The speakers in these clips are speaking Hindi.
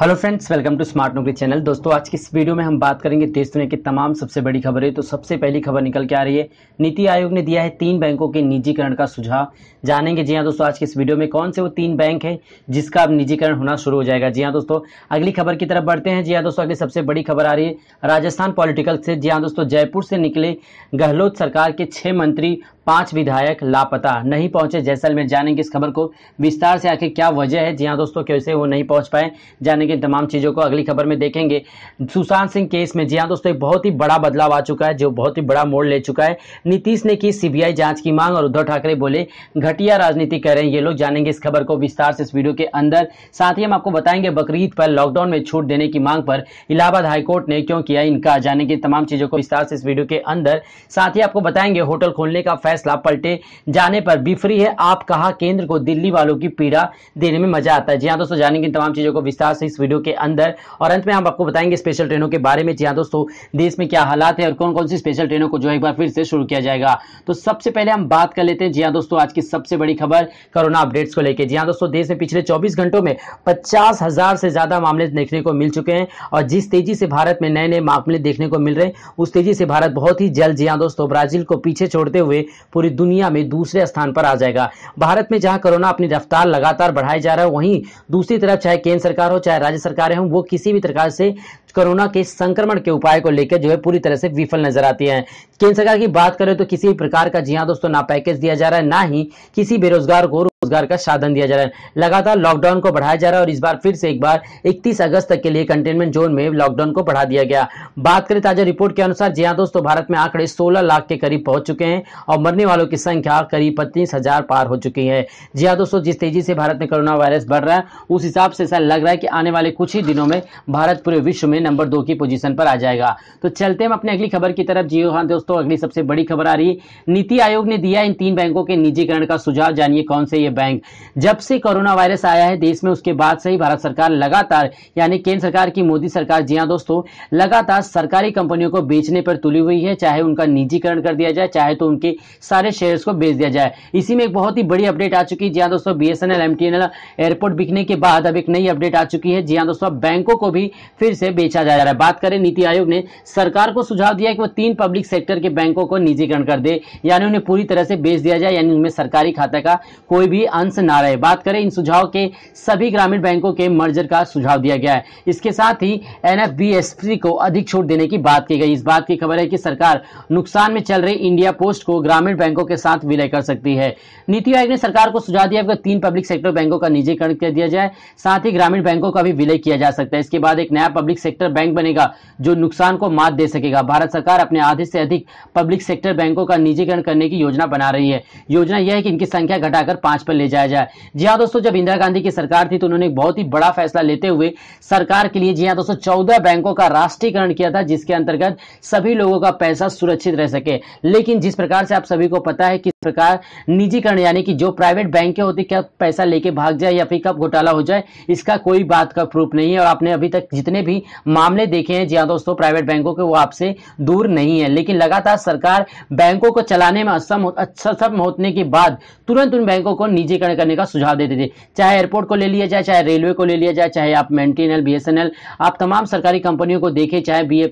hello friends welcome to smart Naukri channel दोस्तों आज की इस वीडियो में हम बात करेंगे देश दुनिया की तमाम सबसे बड़ी खबरें तो सबसे पहली खबर निकल के आ रही है नीति आयोग ने दिया है तीन बैंकों के निजीकरण का सुझाव जानेंगे जी हाँ दोस्तों आज की इस वीडियो में कौन से वो तीन बैंक है जिसका अब निजीकरण होना शुरू हो जाएगा जी हाँ दोस्तों अगली खबर की तरफ बढ़ते हैं जी हाँ दोस्तों अगली सबसे बड़ी खबर आ रही है राजस्थान पॉलिटिकल से जी हाँ दोस्तों जयपुर से निकले गहलोत सरकार के छह मंत्री पांच विधायक लापता नहीं पहुंचे जैसलमेर जानेंगे इस खबर को विस्तार से आखिर क्या वजह है जी हाँ दोस्तों कैसे वो नहीं पहुंच पाए जानेंगे इन तमाम चीज़ों को अगली खबर में देखेंगे सुशांत सिंह केस में जी हाँ दोस्तों एक बहुत ही बड़ा बदलाव आ चुका है जो बहुत ही बड़ा मोड़ ले चुका है नीतीश ने की सीबीआई जांच की मांग और उद्धव ठाकरे बोले घटिया राजनीति कर रहे हैं ये लोग जानेंगे इस खबर को विस्तार से इस वीडियो के अंदर साथ ही हम आपको बताएंगे बकरीद पर लॉकडाउन में छूट देने की मांग पर इलाहाबाद हाईकोर्ट ने क्यों किया इनका जानेंगे तमाम चीज़ों को विस्तार से इस वीडियो के अंदर साथ ही आपको बताएंगे होटल खोलने का फैसला पलटे जाने पर बिफरी है आप कहा केंद्र को दिल्ली वालों की पीड़ा देने में मजा आता है जी हाँ दोस्तों जानेंगे इन तमाम चीज़ों को विस्तार से इस वीडियो के अंदर और अंत में हम आपको बताएंगे स्पेशल ट्रेनों के बारे में जी हाँ दोस्तों देश में क्या हालात है और कौन कौन सी स्पेशल ट्रेनों को जो एक बार फिर से शुरू किया जाएगा तो सबसे पहले हम बात कर लेते हैं जी हाँ दोस्तों आज की सबसे बड़ी खबर कोरोना अपडेट्स को लेकर जी हाँ दोस्तों देश में पिछले चौबीस घंटों में पचास हजार से ज्यादा मामले देखने को मिल चुके हैं और जिस तेजी से भारत में नए नए मामले देखने को मिल रहे हैं उस तेजी से भारत बहुत ही जल्द जी हाँ दोस्तों ब्राजील को पीछे छोड़ते हुए पूरी दुनिया में दूसरे स्थान पर आ जाएगा भारत में जहां कोरोना अपनी रफ्तार लगातार बढ़ाया जा रहा है वहीं दूसरी तरफ चाहे केंद्र सरकार हो चाहे राज्य सरकार हो वो किसी भी प्रकार से कोरोना के संक्रमण के उपाय को लेकर जो है पूरी तरह से विफल नजर आती है केंद्र सरकार की बात करें तो किसी प्रकार का जी हाँ दोस्तों ना पैकेज दिया जा रहा है ना ही किसी बेरोजगार को रोजगार का साधन दिया जा रहा है लगातार लॉकडाउन को बढ़ाया जा रहा है और इस बार फिर से एक बार 31 अगस्त तक के लिए कंटेनमेंट जोन में लॉकडाउन को बढ़ा दिया गया बात करें ताजा रिपोर्ट के अनुसार जी हाँ दोस्तों भारत में आंकड़े सोलह लाख के करीब पहुंच चुके हैं और मरने वालों की संख्या करीब पच्चीस हजार पार हो चुकी है जी हाँ दोस्तों जिस तेजी से भारत में कोरोना वायरस बढ़ रहा है उस हिसाब से ऐसा लग रहा है कि आने वाले कुछ ही दिनों में भारत पूरे विश्व में पहले नंबर दो की पोजीशन पर आ जाएगा तो चलते हम अपने अगली खबर की तरफ जियो हाँ दोस्तों अगली सबसे बड़ी खबर आ रही नीति आयोग ने दिया इन तीन बैंकों के निजीकरण का सुझाव जानिए कौन से ये बैंक जब से कोरोना वायरस आया है देश में उसके बाद से ही भारत सरकार लगातार यानी केंद्र सरकार की मोदी सरकार जी हाँ दोस्तों लगातार सरकारी कंपनियों को बेचने पर तुली हुई है चाहे उनका निजीकरण कर दिया जाए चाहे तो उनके सारे शेयर को बेच दिया जाए इसी में एक बहुत ही बड़ी अपडेट आ चुकी है जी हाँ दोस्तों बी एस एयरपोर्ट बिकने के बाद अब एक नई अपडेट आ चुकी है जी हाँ दोस्तों बैंकों को भी फिर से बेच बेचा जा रहा है बात करें नीति आयोग ने सरकार को सुझाव दिया कि वो तीन पब्लिक सेक्टर के बैंकों को निजीकरण कर दे यानी उन्हें पूरी तरह से बेच दिया जाए यानी उनमें सरकारी खाते का कोई भी अंश ना रहे बात करें इन सुझाव के सभी ग्रामीण बैंकों के मर्जर का सुझाव दिया गया है इसके साथ ही एन को अधिक छूट देने की बात की गई इस बात की खबर है कि सरकार नुकसान में चल रही इंडिया पोस्ट को ग्रामीण बैंकों के साथ विलय कर सकती है नीति आयोग ने सरकार को सुझाव दिया कि तीन पब्लिक सेक्टर बैंकों का निजीकरण कर दिया जाए साथ ही ग्रामीण बैंकों का भी विलय किया जा सकता है इसके बाद एक नया पब्लिक सेक्टर सेक्टर बैंक बनेगा जो नुकसान को मात दे सकेगा भारत सरकार अपने आधे से अधिक पब्लिक सेक्टर बैंकों का निजीकरण करने की योजना बना रही है योजना यह है कि इनकी संख्या घटाकर पांच पर ले जाया जाए जी हाँ दोस्तों जब इंदिरा गांधी की सरकार थी तो उन्होंने एक बहुत ही बड़ा फैसला लेते हुए सरकार के लिए जी हाँ दोस्तों चौदह बैंकों का राष्ट्रीयकरण किया था जिसके अंतर्गत सभी लोगों का पैसा सुरक्षित रह सके लेकिन जिस प्रकार से आप सभी को पता है कि प्रकार निजीकरण यानी कि जो प्राइवेट बैंक के होते क्या पैसा लेके भाग जाए या फिर कब घोटाला हो जाए इसका कोई बात का प्रूफ नहीं है और आपने अभी तक जितने भी मामले देखे हैं जी हाँ दोस्तों प्राइवेट बैंकों के वो आपसे दूर नहीं है लेकिन लगातार सरकार बैंकों को चलाने में असम अच्छा सक्षम होने के बाद तुरंत उन बैंकों को निजीकरण करने का सुझाव देते थे चाहे एयरपोर्ट को ले लिया जाए चाहे रेलवे को ले लिया जाए चाहे आप मेंटेनल बीएसएनएल आप तमाम सरकारी कंपनियों को देखे चाहे बी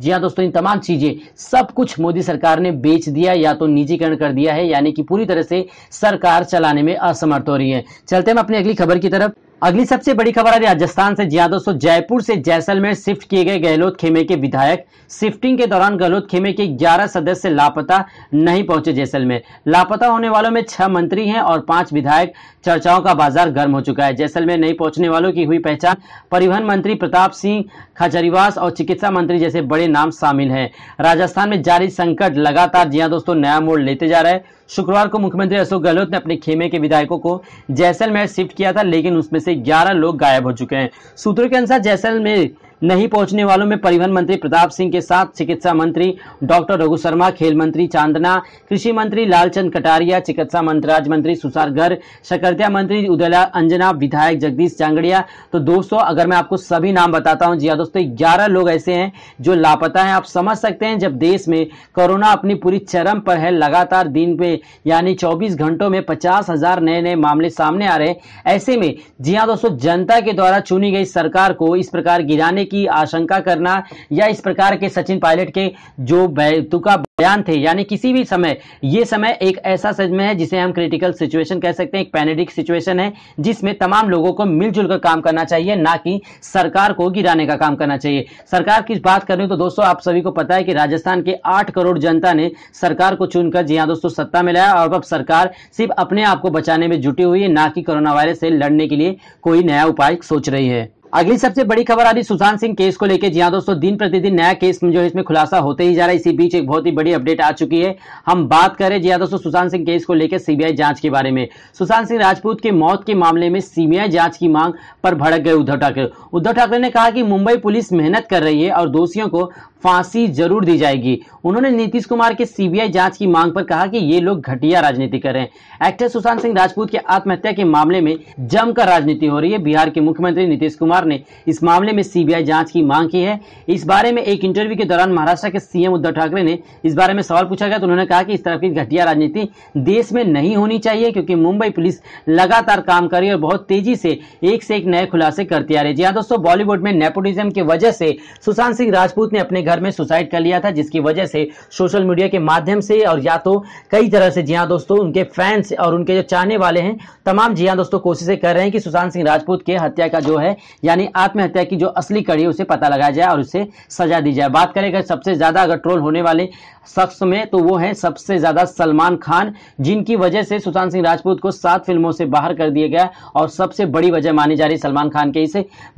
जी हाँ दोस्तों इन तमाम चीजें सब कुछ मोदी सरकार ने बेच दिया या तो निजीकरण कर दिया है यानी कि पूरी तरह से सरकार चलाने में असमर्थ हो रही है चलते हम अपनी अगली खबर की तरफ अगली सबसे बड़ी खबर है राजस्थान से जिया दोस्तों जयपुर से जैसलमेर शिफ्ट किए गए गहलोत खेमे के विधायक शिफ्टिंग के दौरान गहलोत खेमे के 11 सदस्य लापता नहीं पहुंचे जैसलमेर लापता होने वालों में छह मंत्री हैं और पांच विधायक चर्चाओं का बाजार गर्म हो चुका है जैसलमेर नहीं पहुंचने वालों की हुई पहचान परिवहन मंत्री प्रताप सिंह खजरीवास और चिकित्सा मंत्री जैसे बड़े नाम शामिल हैं राजस्थान में जारी संकट लगातार जिया दोस्तों नया मोड़ लेते जा रहा है शुक्रवार को मुख्यमंत्री अशोक गहलोत ने अपने खेमे के विधायकों को जैसलमेर शिफ्ट किया था लेकिन उसमें से ग्यारह लोग गायब हो चुके हैं सूत्रों के अनुसार जैसलमेर नहीं पहुंचने वालों में परिवहन मंत्री प्रताप सिंह के साथ चिकित्सा मंत्री डॉक्टर रघु शर्मा खेल मंत्री चांदना कृषि मंत्री लालचंद कटारिया चिकित्सा राज्य मंत्री सुसार गर्ग सकर्तिया मंत्री उदयला अंजना विधायक जगदीश जांगड़िया तो दोस्तों अगर मैं आपको सभी नाम बताता हूं जी हाँ दोस्तों ग्यारह लोग ऐसे हैं जो लापता हैं आप समझ सकते हैं जब देश में कोरोना अपनी पूरी चरम पर है लगातार दिन पे यानी चौबीस घंटों में पचास हजार नए नए मामले सामने आ रहे हैं ऐसे में जी हाँ दोस्तों जनता के द्वारा चुनी गई सरकार को इस प्रकार गिराने की आशंका करना या इस प्रकार के सचिन पायलट के जो बैतुका बयान थे यानी किसी भी समय ये समय एक ऐसा समय है जिसे हम क्रिटिकल सिचुएशन कह सकते हैं एक पैनेडिक सिचुएशन है जिसमें तमाम लोगों को मिलजुल कर काम करना चाहिए ना कि सरकार को गिराने का काम करना चाहिए सरकार की बात कर रही तो दोस्तों आप सभी को पता है कि राजस्थान के आठ करोड़ जनता ने सरकार को चुनकर जी हाँ दोस्तों सत्ता में लाया और अब सरकार सिर्फ अपने आप को बचाने में जुटी हुई है ना कि कोरोना वायरस से लड़ने के लिए कोई नया उपाय सोच रही है अगली सबसे बड़ी खबर आ रही सुशांत सिंह केस को लेकर जी हाँ दोस्तों दिन प्रतिदिन नया केस जो है इसमें खुलासा होते ही जा रहा है इसी बीच एक बहुत ही बड़ी अपडेट आ चुकी है हम बात करें जी हाँ दोस्तों सुशांत सिंह केस को लेकर सीबीआई जांच के बारे में सुशांत सिंह राजपूत के मौत के मामले में सीबीआई जांच की मांग पर भड़क गए उद्धव ठाकरे उद्धव ठाकरे ने कहा कि मुंबई पुलिस मेहनत कर रही है और दोषियों को फांसी जरूर दी जाएगी उन्होंने नीतीश कुमार के सीबीआई जांच की मांग पर कहा कि ये लोग घटिया राजनीति कर रहे हैं एक्टर सुशांत सिंह राजपूत के आत्महत्या के मामले में जमकर राजनीति हो रही है बिहार के मुख्यमंत्री नीतीश कुमार कुमार ने इस मामले में सीबीआई जांच की मांग की है इस बारे में एक इंटरव्यू के दौरान महाराष्ट्र के सीएम उद्धव ठाकरे ने इस बारे में सवाल पूछा गया तो उन्होंने कहा कि इस तरह की घटिया राजनीति देश में नहीं होनी चाहिए क्योंकि मुंबई पुलिस लगातार काम कर रही है और बहुत तेजी से एक से एक नए खुलासे करती आ रही है जी हाँ दोस्तों बॉलीवुड में नेपोटिज्म की वजह से सुशांत सिंह राजपूत ने अपने घर में सुसाइड कर लिया था जिसकी वजह से सोशल मीडिया के माध्यम से और या तो कई तरह से जी हाँ दोस्तों उनके फैंस और उनके जो चाहने वाले हैं तमाम जी हाँ दोस्तों कोशिशें कर रहे हैं कि सुशांत सिंह राजपूत के हत्या का जो है यानी आत्महत्या की जो असली कड़ी है उसे पता लगाया जाए और उसे सजा दी जाए बात करें अगर सबसे ज़्यादा अगर ट्रोल होने वाले शख्स में तो वो है सबसे ज़्यादा सलमान खान जिनकी वजह से सुशांत सिंह राजपूत को सात फिल्मों से बाहर कर दिया गया और सबसे बड़ी वजह मानी जा रही सलमान खान के इस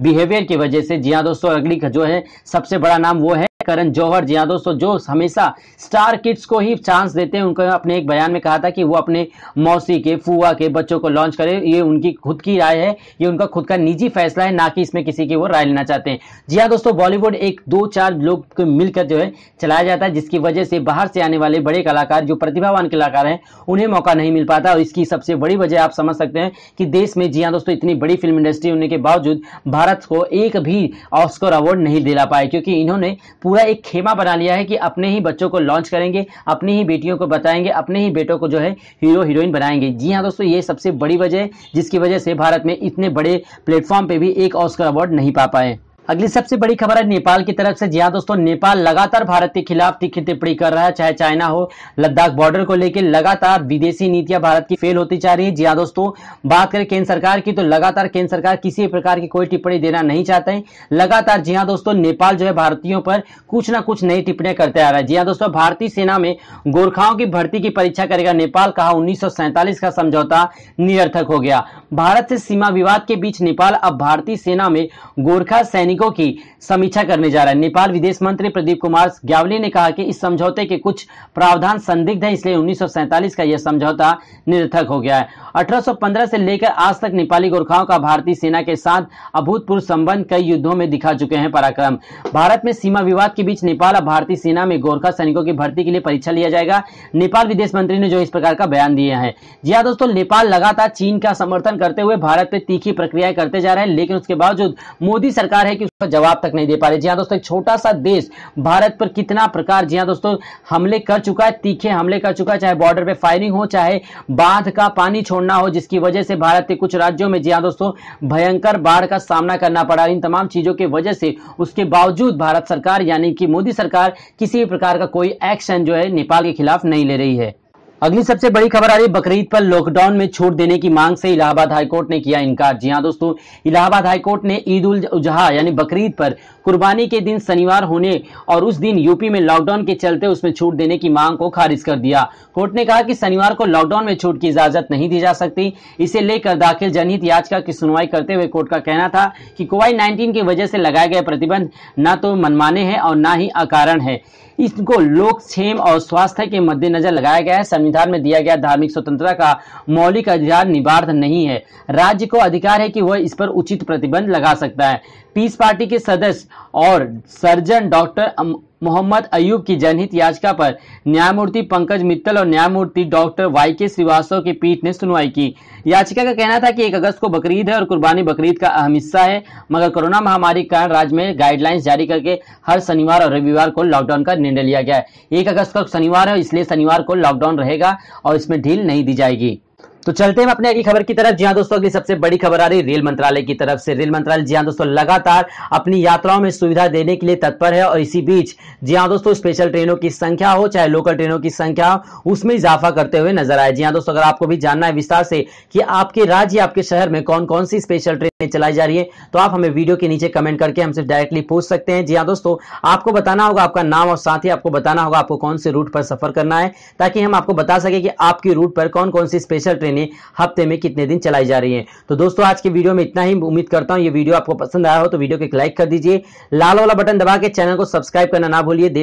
बिहेवियर की वजह से जी हाँ दोस्तों अगली जो है सबसे बड़ा नाम वो है करण जौहर जी हाँ दोस्तों जो हमेशा स्टार किड्स को ही चांस देते हैं उनको अपने एक बयान में कहा था कि वो अपने मौसी के फुआ के बच्चों को लॉन्च करें ये उनकी खुद की राय है ये उनका खुद का निजी फैसला है ना कि इसमें किसी की वो राय लेना चाहते हैं जी हाँ दोस्तों बॉलीवुड एक दो चार लोग को मिलकर जो है चलाया जाता है जिसकी वजह से बाहर से आने वाले बड़े कलाकार जो प्रतिभावान कलाकार हैं उन्हें मौका नहीं मिल पाता और इसकी सबसे बड़ी वजह आप समझ सकते हैं कि देश में जी हाँ दोस्तों इतनी बड़ी फिल्म इंडस्ट्री होने के बावजूद भारत को एक भी ऑस्कर अवार्ड नहीं दिला पाए क्योंकि इन्होंने पूरा एक खेमा बना लिया है कि अपने ही बच्चों को लॉन्च करेंगे अपनी ही बेटियों को बताएंगे अपने ही बेटों को जो है हीरो हीरोइन बनाएंगे जी हाँ दोस्तों ये सबसे बड़ी वजह है जिसकी वजह से भारत में इतने बड़े प्लेटफॉर्म पर भी एक ऑस्कर अवार्ड नहीं पा पाए अगली सबसे बड़ी खबर है नेपाल की तरफ से जी हाँ दोस्तों नेपाल लगातार भारत के खिलाफ तीखी टिप्पणी कर रहा है चाहे चाइना हो लद्दाख बॉर्डर को लेकर लगातार विदेशी नीतियां भारत की फेल होती जा रही है जी हाँ दोस्तों बात करें केंद्र सरकार की तो लगातार केंद्र सरकार किसी प्रकार की कोई टिप्पणी देना नहीं चाहते हैं लगातार जी हाँ दोस्तों नेपाल जो है भारतीयों पर कुछ ना कुछ नई टिप्पणियां करते आ रहा है जी हाँ दोस्तों भारतीय सेना में गोरखाओं की भर्ती की परीक्षा करेगा नेपाल कहा उन्नीस का समझौता निरर्थक हो गया भारत से सीमा विवाद के बीच नेपाल अब भारतीय सेना में गोरखा सैनिक तकनीकों की समीक्षा करने जा रहा है नेपाल विदेश मंत्री प्रदीप कुमार ग्यावली ने कहा कि इस समझौते के कुछ प्रावधान संदिग्ध है इसलिए उन्नीस का यह समझौता निरर्थक हो गया है 1815 से लेकर आज तक नेपाली गोरखाओं का भारतीय सेना के साथ अभूतपूर्व संबंध कई युद्धों में दिखा चुके हैं पराक्रम भारत में सीमा विवाद के बीच नेपाल और भारतीय सेना में गोरखा सैनिकों की भर्ती के लिए परीक्षा लिया जाएगा नेपाल विदेश मंत्री ने जो इस प्रकार का बयान दिया है जी हाँ दोस्तों नेपाल लगातार चीन का समर्थन करते हुए भारत में तीखी प्रक्रिया करते जा रहे हैं लेकिन उसके बावजूद मोदी सरकार है कि उसका जवाब तक नहीं दे पा रहे जी हाँ दोस्तों एक छोटा सा देश भारत पर कितना प्रकार जी हाँ दोस्तों हमले कर चुका है तीखे हमले कर चुका है चाहे बॉर्डर पे फायरिंग हो चाहे बांध का पानी छोड़ना हो जिसकी वजह से भारत के कुछ राज्यों में जी हाँ दोस्तों भयंकर बाढ़ का सामना करना पड़ा इन तमाम चीजों की वजह से उसके बावजूद भारत सरकार यानी कि मोदी सरकार किसी भी प्रकार का कोई एक्शन जो है नेपाल के खिलाफ नहीं ले रही है अगली सबसे बड़ी खबर आ रही है बकरीद पर लॉकडाउन में छूट देने की मांग से इलाहाबाद हाईकोर्ट ने किया इनकार जी हाँ दोस्तों इलाहाबाद हाईकोर्ट ने ईद उल उजहा यानी बकरीद पर कुर्बानी के दिन शनिवार होने और उस दिन यूपी में लॉकडाउन के चलते उसमें छूट देने की मांग को खारिज कर दिया कोर्ट ने कहा कि शनिवार को लॉकडाउन में छूट की इजाजत नहीं दी जा सकती इसे लेकर दाखिल जनहित याचिका की सुनवाई करते हुए कोर्ट का कहना था कि कोविड नाइन्टीन की वजह से लगाए गए प्रतिबंध न तो मनमाने हैं और न ही अकारण है इसको लोक क्षेम और स्वास्थ्य के मद्देनजर लगाया गया है संविधान में दिया गया धार्मिक स्वतंत्रता का मौलिक अधिकार निवार्थ नहीं है राज्य को अधिकार है कि वह इस पर उचित प्रतिबंध लगा सकता है पीस पार्टी के सदस्य और सर्जन डॉक्टर मोहम्मद अयूब की जनहित याचिका पर न्यायमूर्ति पंकज मित्तल और न्यायमूर्ति डॉक्टर वाई के श्रीवास्तव की पीठ ने सुनवाई की याचिका का कहना था कि एक अगस्त को बकरीद है और कुर्बानी बकरीद का अहम हिस्सा है मगर कोरोना महामारी के कारण राज्य में गाइडलाइंस जारी करके हर शनिवार और रविवार को लॉकडाउन का निर्णय लिया गया है एक अगस्त का शनिवार है इसलिए शनिवार को लॉकडाउन रहेगा और इसमें ढील नहीं दी जाएगी तो चलते हैं अपने अगली खबर की तरफ जी हाँ दोस्तों अगली सबसे बड़ी खबर आ रही रेल मंत्रालय की तरफ से रेल मंत्रालय जी हाँ दोस्तों लगातार अपनी यात्राओं में सुविधा देने के लिए तत्पर है और इसी बीच जी हाँ दोस्तों स्पेशल ट्रेनों की संख्या हो चाहे लोकल ट्रेनों की संख्या हो उसमें इजाफा करते हुए नजर आए जी हाँ दोस्तों अगर आपको भी जानना है विस्तार से कि आपके राज्य आपके शहर में कौन कौन सी स्पेशल ट्रेनें चलाई जा रही है तो आप हमें वीडियो के नीचे कमेंट करके हमसे डायरेक्टली पूछ सकते हैं जी हाँ दोस्तों आपको बताना होगा आपका नाम और साथ ही आपको बताना होगा आपको कौन से रूट पर सफर करना है ताकि हम आपको बता सके कि आपके रूट पर कौन कौन सी स्पेशल ट्रेन महीने हफ्ते में कितने दिन चलाई जा रही है तो दोस्तों आज के वीडियो में इतना ही उम्मीद करता हूँ ये वीडियो आपको पसंद आया हो तो वीडियो को लाइक कर दीजिए लाल वाला बटन दबा के चैनल को सब्सक्राइब करना ना भूलिए